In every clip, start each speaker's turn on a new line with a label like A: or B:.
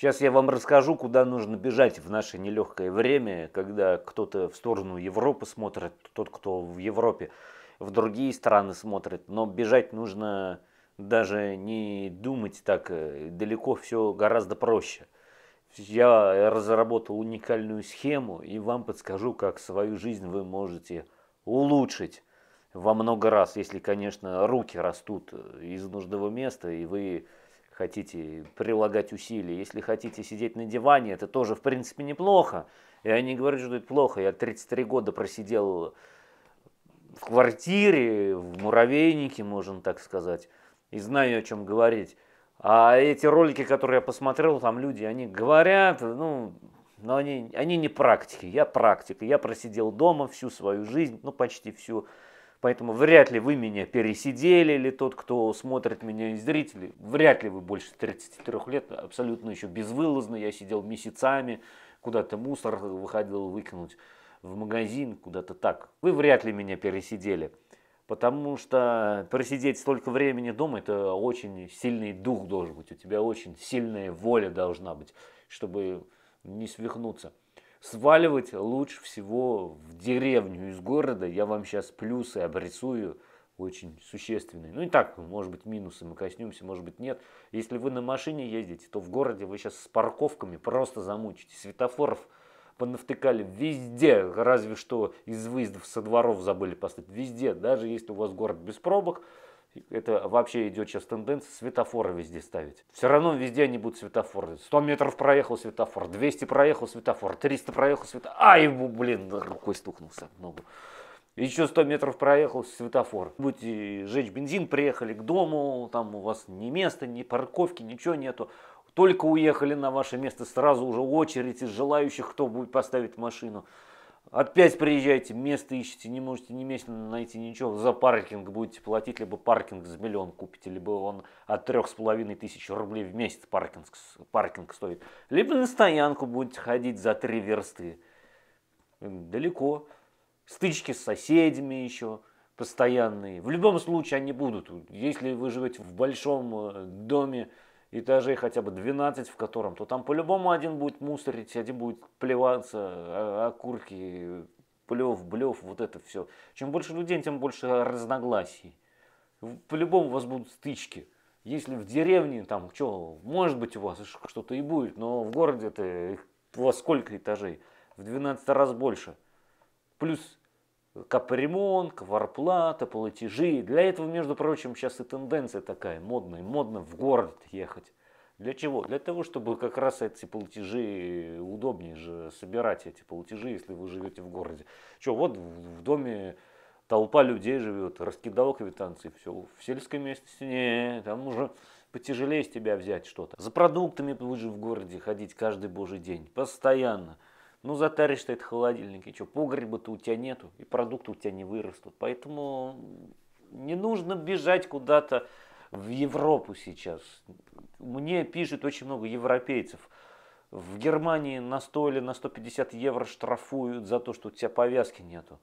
A: Сейчас я вам расскажу, куда нужно бежать в наше нелегкое время, когда кто-то в сторону Европы смотрит, тот, кто в Европе, в другие страны смотрит. Но бежать нужно даже не думать так э, далеко, все гораздо проще. Я разработал уникальную схему и вам подскажу, как свою жизнь вы можете улучшить во много раз, если, конечно, руки растут э, из нужного места и вы хотите прилагать усилия, если хотите сидеть на диване, это тоже, в принципе, неплохо. Я не говорю, что это плохо. Я 33 года просидел в квартире, в муравейнике, можно так сказать, и знаю, о чем говорить. А эти ролики, которые я посмотрел, там люди, они говорят, ну, но они, они не практики. Я практик. Я просидел дома всю свою жизнь, ну, почти всю. Поэтому вряд ли вы меня пересидели, или тот, кто смотрит меня из зрителей, вряд ли вы больше 33 лет, абсолютно еще безвылазно, я сидел месяцами, куда-то мусор выходил выкинуть в магазин, куда-то так. Вы вряд ли меня пересидели, потому что пересидеть столько времени дома, это очень сильный дух должен быть, у тебя очень сильная воля должна быть, чтобы не свихнуться. Сваливать лучше всего в деревню из города. Я вам сейчас плюсы обрисую очень существенные. Ну и так, может быть, минусы мы коснемся, может быть, нет. Если вы на машине ездите, то в городе вы сейчас с парковками просто замучите. Светофоров понавтыкали везде, разве что из выездов со дворов забыли поставить. Везде, даже если у вас город без пробок, это вообще идет сейчас тенденция светофоры везде ставить. Все равно везде они будут светофоры. 100 метров проехал светофор, 200 проехал светофор, 300 проехал светофор. Ай, блин, рукой стукнулся в ногу. Еще 100 метров проехал светофор. Будете жечь бензин, приехали к дому, там у вас ни места, ни парковки, ничего нету. Только уехали на ваше место, сразу уже очередь из желающих, кто будет поставить машину. Опять приезжаете, место ищете, не можете ни найти ничего. За паркинг будете платить, либо паркинг за миллион купите, либо он от трех с половиной тысяч рублей в месяц паркинг, паркинг стоит. Либо на стоянку будете ходить за три версты. Далеко. Стычки с соседями еще постоянные. В любом случае они будут. Если вы живете в большом э, доме, этажей хотя бы 12 в котором, то там по-любому один будет мусорить, один будет плеваться, а, окурки, плев, блев, вот это все. Чем больше людей, тем больше разногласий. По-любому у вас будут стычки. Если в деревне, там, что, может быть, у вас что-то и будет, но в городе-то у вас сколько этажей? В 12 раз больше. Плюс капремонт, кварплата, платежи. Для этого, между прочим, сейчас и тенденция такая модная. Модно в город ехать. Для чего? Для того, чтобы как раз эти платежи, удобнее же собирать эти платежи, если вы живете в городе. Что, вот в доме толпа людей живет, раскидал квитанции, все. В сельской местности не, там уже потяжелее с тебя взять что-то. За продуктами вы же в городе ходить каждый божий день, постоянно. Ну, затаришь-то этот холодильник, и что, погреба-то у тебя нету, и продукты у тебя не вырастут. Поэтому не нужно бежать куда-то в Европу сейчас. Мне пишет очень много европейцев. В Германии на столе на 150 евро штрафуют за то, что у тебя повязки нету.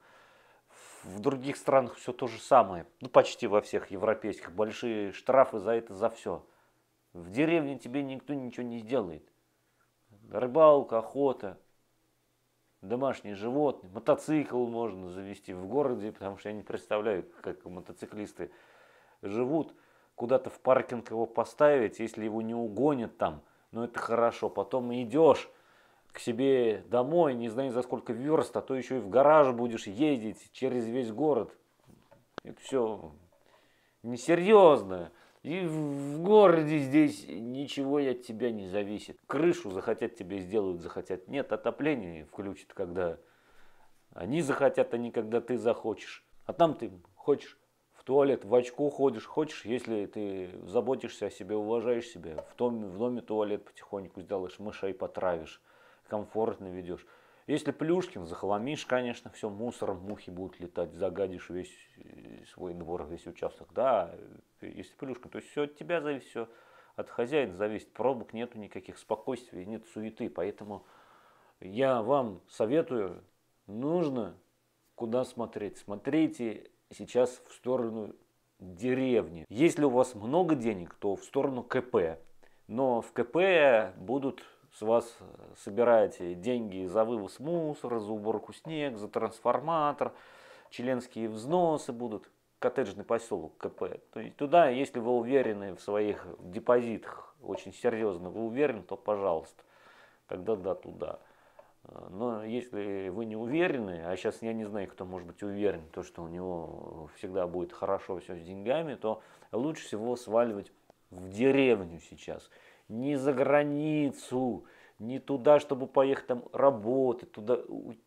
A: В других странах все то же самое. Ну, почти во всех европейских. Большие штрафы за это, за все. В деревне тебе никто ничего не сделает. Рыбалка, охота – домашние животные, мотоцикл можно завести в городе, потому что я не представляю, как мотоциклисты живут, куда-то в паркинг его поставить, если его не угонят там, но это хорошо, потом идешь к себе домой, не знаю за сколько верст, а то еще и в гараж будешь ездить через весь город. Это все несерьезное. И в городе здесь ничего от тебя не зависит. Крышу захотят тебе сделают, захотят нет. Отопление включат, когда они захотят, а не когда ты захочешь. А там ты хочешь в туалет, в очку ходишь, хочешь, если ты заботишься о себе, уважаешь себя, в, том, в доме туалет потихоньку сделаешь, мышей потравишь, комфортно ведешь. Если Плюшкин, захоломишь, конечно, все мусором, мухи будут летать, загадишь весь э, свой двор, весь участок. Да, если Плюшкин, то все от тебя зависит, все от хозяина зависит. Пробок нету никаких, спокойствия, нет суеты. Поэтому я вам советую, нужно куда смотреть. Смотрите сейчас в сторону деревни. Если у вас много денег, то в сторону КП. Но в КП будут с вас э, собираете деньги за вывоз мусора, за уборку снег, за трансформатор, членские взносы будут, коттеджный поселок КП. То есть туда, если вы уверены в своих депозитах, очень серьезно вы уверены, то пожалуйста, тогда да, туда. Э, но если вы не уверены, а сейчас я не знаю, кто может быть уверен, то что у него всегда будет хорошо все с деньгами, то лучше всего сваливать в деревню сейчас не за границу, не туда, чтобы поехать там работать, туда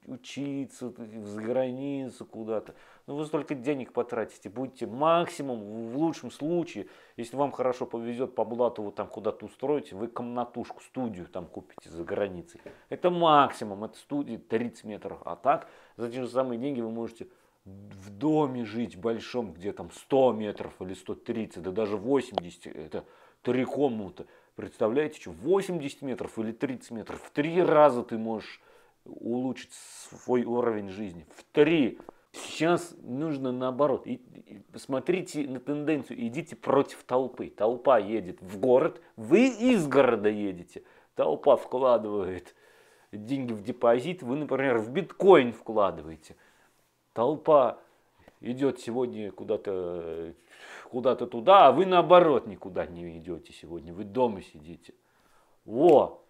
A: учиться, за границу куда-то. Ну, вы столько денег потратите, будете максимум, в лучшем случае, если вам хорошо повезет по блату вы там куда-то устроите, вы комнатушку, студию там купите за границей. Это максимум, это студия 30 метров. А так, за те же самые деньги вы можете в доме жить большом, где там 100 метров или 130, да даже 80, это три комнаты. Представляете, что 80 метров или 30 метров, в три раза ты можешь улучшить свой уровень жизни. В три. Сейчас нужно наоборот. И, и, смотрите на тенденцию, идите против толпы. Толпа едет в город, вы из города едете. Толпа вкладывает деньги в депозит, вы, например, в биткоин вкладываете – толпа идет сегодня куда-то куда, -то, туда, а вы наоборот никуда не идете сегодня, вы дома сидите. Во!